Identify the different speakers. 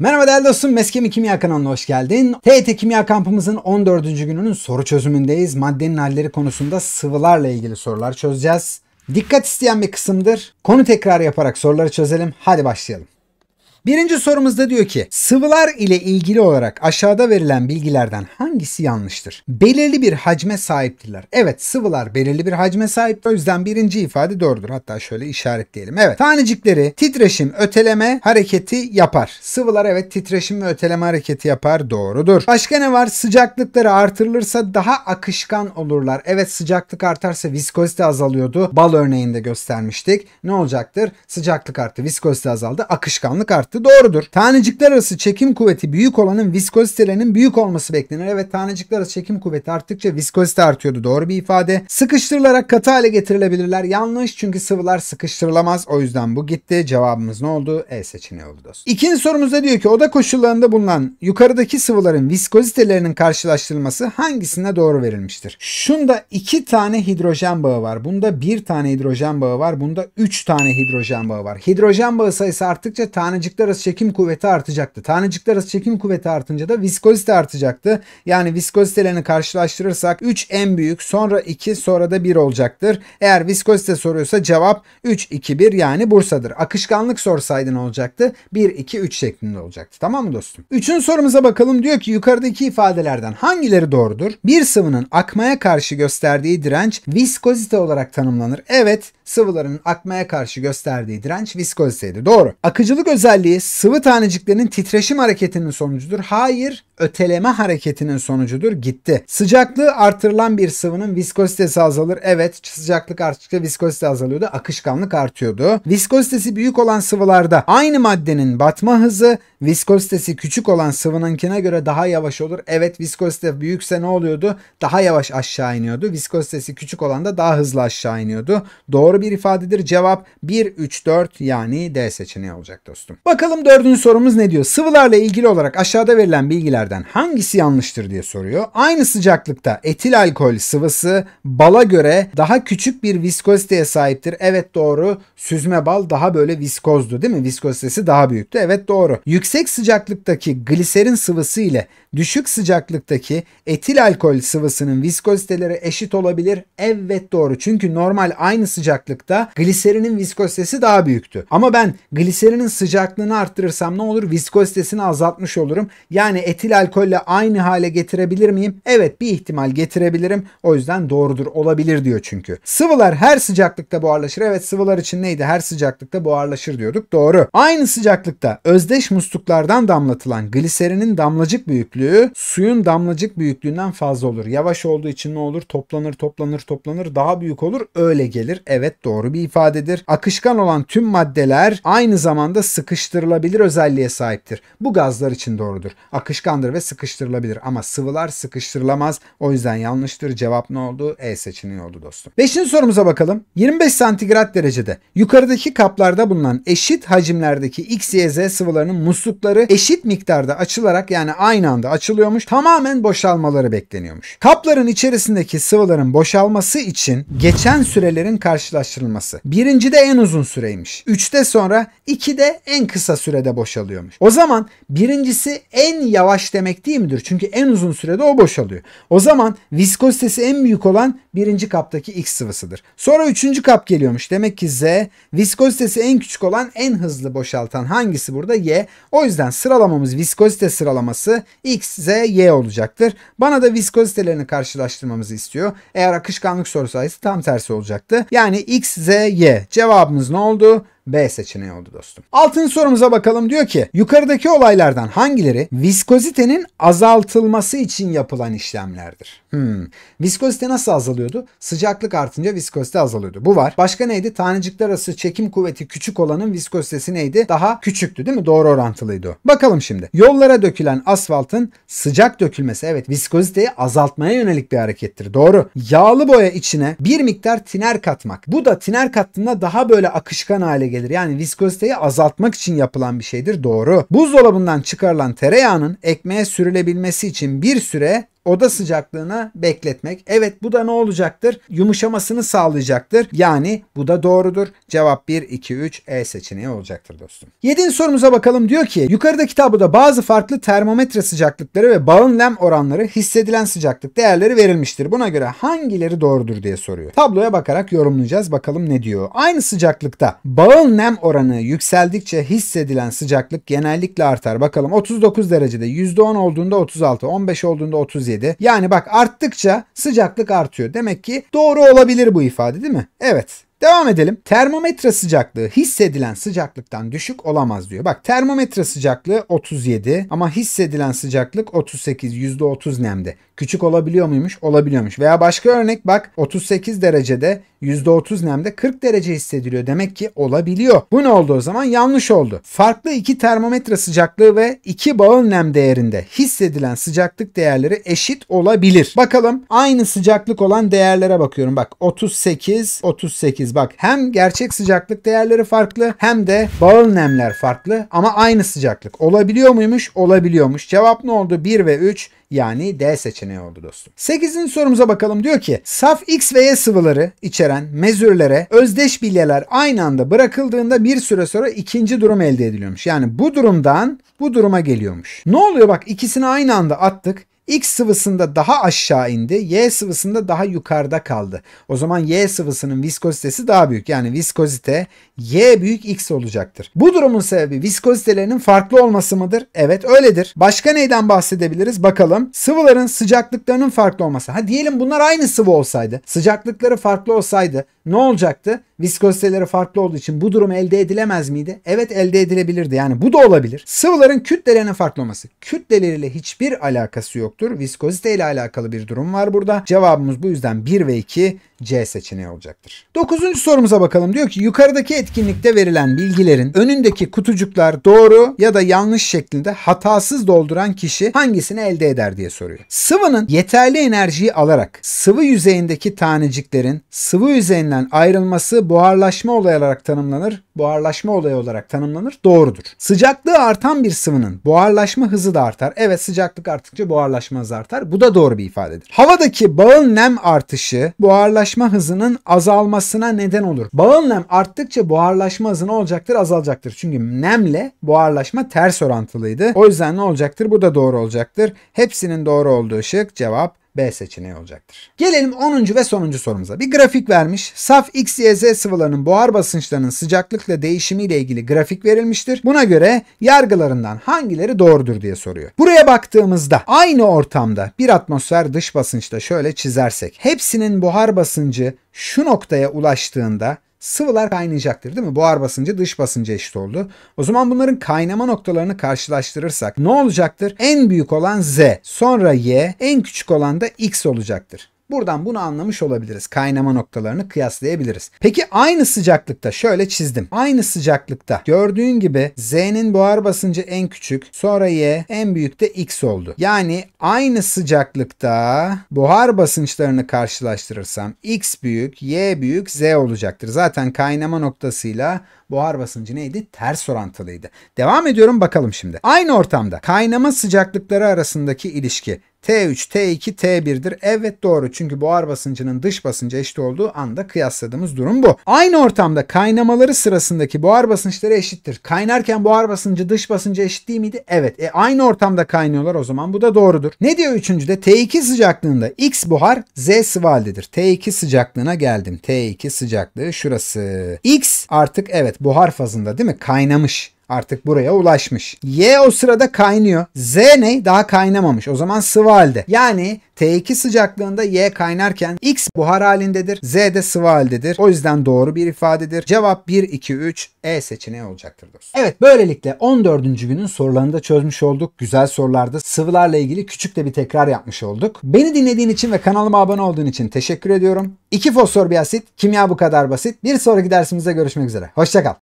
Speaker 1: Merhaba değerli dostum, Meskemi Kimya kanalına hoş geldin. TET e Kimya kampımızın 14. gününün soru çözümündeyiz. Maddenin halleri konusunda sıvılarla ilgili sorular çözeceğiz. Dikkat isteyen bir kısımdır. Konu tekrar yaparak soruları çözelim. Hadi başlayalım. Birinci sorumuzda diyor ki sıvılar ile ilgili olarak aşağıda verilen bilgilerden hangisi yanlıştır? Belirli bir hacme sahiptirler. Evet sıvılar belirli bir hacme sahip. O yüzden birinci ifade doğrudur. Hatta şöyle işaretleyelim. Evet tanecikleri titreşim öteleme hareketi yapar. Sıvılar evet titreşim ve öteleme hareketi yapar. Doğrudur. Başka ne var? Sıcaklıkları artırılırsa daha akışkan olurlar. Evet sıcaklık artarsa viskozite azalıyordu. Bal örneğinde göstermiştik. Ne olacaktır? Sıcaklık arttı, viskozite azaldı, akışkanlık arttı çıktı. Doğrudur. Tanecikler arası çekim kuvveti büyük olanın viskozitelerinin büyük olması beklenir. Evet tanecikler arası çekim kuvveti arttıkça viskozite artıyordu. Doğru bir ifade. Sıkıştırılarak katı hale getirilebilirler. Yanlış çünkü sıvılar sıkıştırılamaz. O yüzden bu gitti. Cevabımız ne oldu? E seçeneği oldu dostum. İkinci sorumuzda diyor ki oda koşullarında bulunan yukarıdaki sıvıların viskozitelerinin karşılaştırılması hangisine doğru verilmiştir? Şunda iki tane hidrojen bağı var. Bunda bir tane hidrojen bağı var. Bunda üç tane hidrojen bağı var. Hidrojen bağı sayısı arttıkça tanecik tanecikler arası çekim kuvveti artacaktı. Tanecikler arası çekim kuvveti artınca da viskozite artacaktı. Yani viskozitelerini karşılaştırırsak 3 en büyük sonra 2 sonra da 1 olacaktır. Eğer viskozite soruyorsa cevap 3 2 1 yani Bursa'dır. Akışkanlık sorsaydın olacaktı 1 2 3 şeklinde olacaktı. Tamam mı dostum? Üçün sorumuza bakalım diyor ki yukarıdaki ifadelerden hangileri doğrudur? Bir sıvının akmaya karşı gösterdiği direnç viskozite olarak tanımlanır. Evet sıvıların akmaya karşı gösterdiği direnç viskoziteydi. Doğru. Akıcılık özelliği özelliği sıvı taneciklerinin titreşim hareketinin sonucudur. Hayır, öteleme hareketinin sonucudur. Gitti. Sıcaklığı artırılan bir sıvının viskozitesi azalır. Evet, sıcaklık arttıkça viskozite azalıyordu. Akışkanlık artıyordu. Viskozitesi büyük olan sıvılarda aynı maddenin batma hızı viskozitesi küçük olan sıvınınkine göre daha yavaş olur. Evet, viskozite büyükse ne oluyordu? Daha yavaş aşağı iniyordu. Viskozitesi küçük olan da daha hızlı aşağı iniyordu. Doğru bir ifadedir. Cevap 1 3 4 yani D seçeneği olacak dostum. Bak. Bakalım dördüncü sorumuz ne diyor? Sıvılarla ilgili olarak aşağıda verilen bilgilerden hangisi yanlıştır diye soruyor. Aynı sıcaklıkta etil alkol sıvısı bala göre daha küçük bir viskoziteye sahiptir. Evet doğru. Süzme bal daha böyle viskozdu değil mi? Viskozitesi daha büyüktü. Evet doğru. Yüksek sıcaklıktaki gliserin sıvısı ile düşük sıcaklıktaki etil alkol sıvısının viskoziteleri eşit olabilir. Evet doğru. Çünkü normal aynı sıcaklıkta gliserinin viskozitesi daha büyüktü. Ama ben gliserinin sıcaklığını oranını arttırırsam ne olur? Viskozitesini azaltmış olurum. Yani etil alkolle aynı hale getirebilir miyim? Evet bir ihtimal getirebilirim. O yüzden doğrudur. Olabilir diyor çünkü. Sıvılar her sıcaklıkta buharlaşır. Evet sıvılar için neydi? Her sıcaklıkta buharlaşır diyorduk. Doğru. Aynı sıcaklıkta özdeş musluklardan damlatılan gliserinin damlacık büyüklüğü suyun damlacık büyüklüğünden fazla olur. Yavaş olduğu için ne olur? Toplanır, toplanır, toplanır. Daha büyük olur. Öyle gelir. Evet doğru bir ifadedir. Akışkan olan tüm maddeler aynı zamanda sıkıştır sıkıştırılabilir özelliğe sahiptir. Bu gazlar için doğrudur. Akışkandır ve sıkıştırılabilir ama sıvılar sıkıştırılamaz. O yüzden yanlıştır. Cevap ne oldu? E seçeneği oldu dostum. Beşinci sorumuza bakalım. 25 santigrat derecede yukarıdaki kaplarda bulunan eşit hacimlerdeki X, Y, Z sıvılarının muslukları eşit miktarda açılarak yani aynı anda açılıyormuş. Tamamen boşalmaları bekleniyormuş. Kapların içerisindeki sıvıların boşalması için geçen sürelerin karşılaştırılması. Birincide en uzun süreymiş. Üçte sonra iki de en kısa kısa sürede boşalıyormuş. O zaman birincisi en yavaş demek değil midir? Çünkü en uzun sürede o boşalıyor. O zaman viskozitesi en büyük olan birinci kaptaki X sıvısıdır. Sonra üçüncü kap geliyormuş. Demek ki Z viskozitesi en küçük olan en hızlı boşaltan hangisi burada? Y. O yüzden sıralamamız viskozite sıralaması X, Z, Y olacaktır. Bana da viskozitelerini karşılaştırmamızı istiyor. Eğer akışkanlık soru tam tersi olacaktı. Yani X, Z, Y. Cevabımız ne oldu? B seçeneği oldu dostum. Altıncı sorumuza bakalım diyor ki yukarıdaki olaylardan hangileri viskozitenin azaltılması için yapılan işlemlerdir? Hmm. Viskozite nasıl azalıyordu? Sıcaklık artınca viskozite azalıyordu. Bu var. Başka neydi? Tanecikler arası çekim kuvveti küçük olanın viskozitesi neydi? Daha küçüktü değil mi? Doğru orantılıydı Bakalım şimdi. Yollara dökülen asfaltın sıcak dökülmesi evet viskoziteyi azaltmaya yönelik bir harekettir. Doğru. Yağlı boya içine bir miktar tiner katmak. Bu da tiner kattığında daha böyle akışkan hale gelir gelir. Yani viskoziteyi azaltmak için yapılan bir şeydir doğru. Buzdolabından çıkarılan tereyağının ekmeğe sürülebilmesi için bir süre oda sıcaklığına bekletmek. Evet bu da ne olacaktır? Yumuşamasını sağlayacaktır. Yani bu da doğrudur. Cevap 1, 2, 3 E seçeneği olacaktır dostum. 7. sorumuza bakalım diyor ki yukarıda tabloda bazı farklı termometre sıcaklıkları ve bağın lem oranları hissedilen sıcaklık değerleri verilmiştir. Buna göre hangileri doğrudur diye soruyor. Tabloya bakarak yorumlayacağız. Bakalım ne diyor. Aynı sıcaklıkta bağın nem oranı yükseldikçe hissedilen sıcaklık genellikle artar. Bakalım 39 derecede %10 olduğunda 36, 15 olduğunda 37, 37. Yani bak arttıkça sıcaklık artıyor. Demek ki doğru olabilir bu ifade değil mi? Evet. Devam edelim. Termometre sıcaklığı hissedilen sıcaklıktan düşük olamaz diyor. Bak termometre sıcaklığı 37 ama hissedilen sıcaklık 38 %30 nemde. Küçük olabiliyor muymuş? Olabiliyormuş. Veya başka örnek bak 38 derecede %30 nemde 40 derece hissediliyor. Demek ki olabiliyor. Bu ne oldu o zaman? Yanlış oldu. Farklı iki termometre sıcaklığı ve iki bağıl nem değerinde hissedilen sıcaklık değerleri eşit olabilir. Bakalım aynı sıcaklık olan değerlere bakıyorum. Bak 38, 38 değiliz. Bak hem gerçek sıcaklık değerleri farklı hem de bağıl nemler farklı ama aynı sıcaklık. Olabiliyor muymuş? Olabiliyormuş. Cevap ne oldu? 1 ve 3 yani D seçeneği oldu dostum. 8. sorumuza bakalım. Diyor ki saf X ve Y sıvıları içeren mezürlere özdeş bilyeler aynı anda bırakıldığında bir süre sonra ikinci durum elde ediliyormuş. Yani bu durumdan bu duruma geliyormuş. Ne oluyor bak ikisini aynı anda attık. X sıvısında daha aşağı indi. Y sıvısında daha yukarıda kaldı. O zaman Y sıvısının viskozitesi daha büyük. Yani viskozite Y büyük X olacaktır. Bu durumun sebebi viskozitelerinin farklı olması mıdır? Evet öyledir. Başka neyden bahsedebiliriz? Bakalım. Sıvıların sıcaklıklarının farklı olması. Ha diyelim bunlar aynı sıvı olsaydı. Sıcaklıkları farklı olsaydı ne olacaktı? viskoziteleri farklı olduğu için bu durum elde edilemez miydi? Evet elde edilebilirdi. Yani bu da olabilir. Sıvıların kütlelerinin farklı olması. Kütleleriyle hiçbir alakası yoktur. Viskozite ile alakalı bir durum var burada. Cevabımız bu yüzden 1 ve 2 C seçeneği olacaktır. Dokuzuncu sorumuza bakalım. Diyor ki yukarıdaki etkinlikte verilen bilgilerin önündeki kutucuklar doğru ya da yanlış şeklinde hatasız dolduran kişi hangisini elde eder diye soruyor. Sıvının yeterli enerjiyi alarak sıvı yüzeyindeki taneciklerin sıvı yüzeyinden ayrılması buharlaşma olayı olarak tanımlanır. Buharlaşma olayı olarak tanımlanır. Doğrudur. Sıcaklığı artan bir sıvının buharlaşma hızı da artar. Evet sıcaklık arttıkça buharlaşma hızı artar. Bu da doğru bir ifadedir. Havadaki bağın nem artışı buharlaşma buharlaşma hızının azalmasına neden olur. Bağıl nem arttıkça buharlaşma hızı ne olacaktır? Azalacaktır. Çünkü nemle buharlaşma ters orantılıydı. O yüzden ne olacaktır? Bu da doğru olacaktır. Hepsinin doğru olduğu şık cevap B seçeneği olacaktır. Gelelim 10. ve sonuncu sorumuza. Bir grafik vermiş. Saf X, Y, Z sıvılarının buhar basınçlarının sıcaklıkla değişimiyle ilgili grafik verilmiştir. Buna göre yargılarından hangileri doğrudur diye soruyor. Buraya baktığımızda aynı ortamda bir atmosfer dış basınçta şöyle çizersek hepsinin buhar basıncı şu noktaya ulaştığında sıvılar kaynayacaktır değil mi? Buhar basıncı dış basınca eşit oldu. O zaman bunların kaynama noktalarını karşılaştırırsak ne olacaktır? En büyük olan Z, sonra Y, en küçük olan da X olacaktır. Buradan bunu anlamış olabiliriz. Kaynama noktalarını kıyaslayabiliriz. Peki aynı sıcaklıkta şöyle çizdim. Aynı sıcaklıkta gördüğün gibi Z'nin buhar basıncı en küçük sonra Y en büyük de X oldu. Yani aynı sıcaklıkta buhar basınçlarını karşılaştırırsam X büyük Y büyük Z olacaktır. Zaten kaynama noktasıyla buhar basıncı neydi? Ters orantılıydı. Devam ediyorum bakalım şimdi. Aynı ortamda kaynama sıcaklıkları arasındaki ilişki T3, T2, T1'dir. Evet doğru çünkü buhar basıncının dış basıncı eşit olduğu anda kıyasladığımız durum bu. Aynı ortamda kaynamaları sırasındaki buhar basınçları eşittir. Kaynarken buhar basıncı dış basıncı eşit değil miydi? Evet. E, aynı ortamda kaynıyorlar o zaman bu da doğrudur. Ne diyor üçüncüde? T2 sıcaklığında X buhar Z sıvı haldedir. T2 sıcaklığına geldim. T2 sıcaklığı şurası. X artık evet buhar fazında değil mi? Kaynamış. Artık buraya ulaşmış. Y o sırada kaynıyor. Z ne? Daha kaynamamış. O zaman sıvı halde. Yani T2 sıcaklığında Y kaynarken X buhar halindedir. Z de sıvı haldedir. O yüzden doğru bir ifadedir. Cevap 1, 2, 3 E seçeneği olacaktır dostum. Evet böylelikle 14. günün sorularını da çözmüş olduk. Güzel sorulardı. sıvılarla ilgili küçük de bir tekrar yapmış olduk. Beni dinlediğin için ve kanalıma abone olduğun için teşekkür ediyorum. 2 fosfor bir asit, kimya bu kadar basit. Bir sonraki dersimizde görüşmek üzere. Hoşçakal.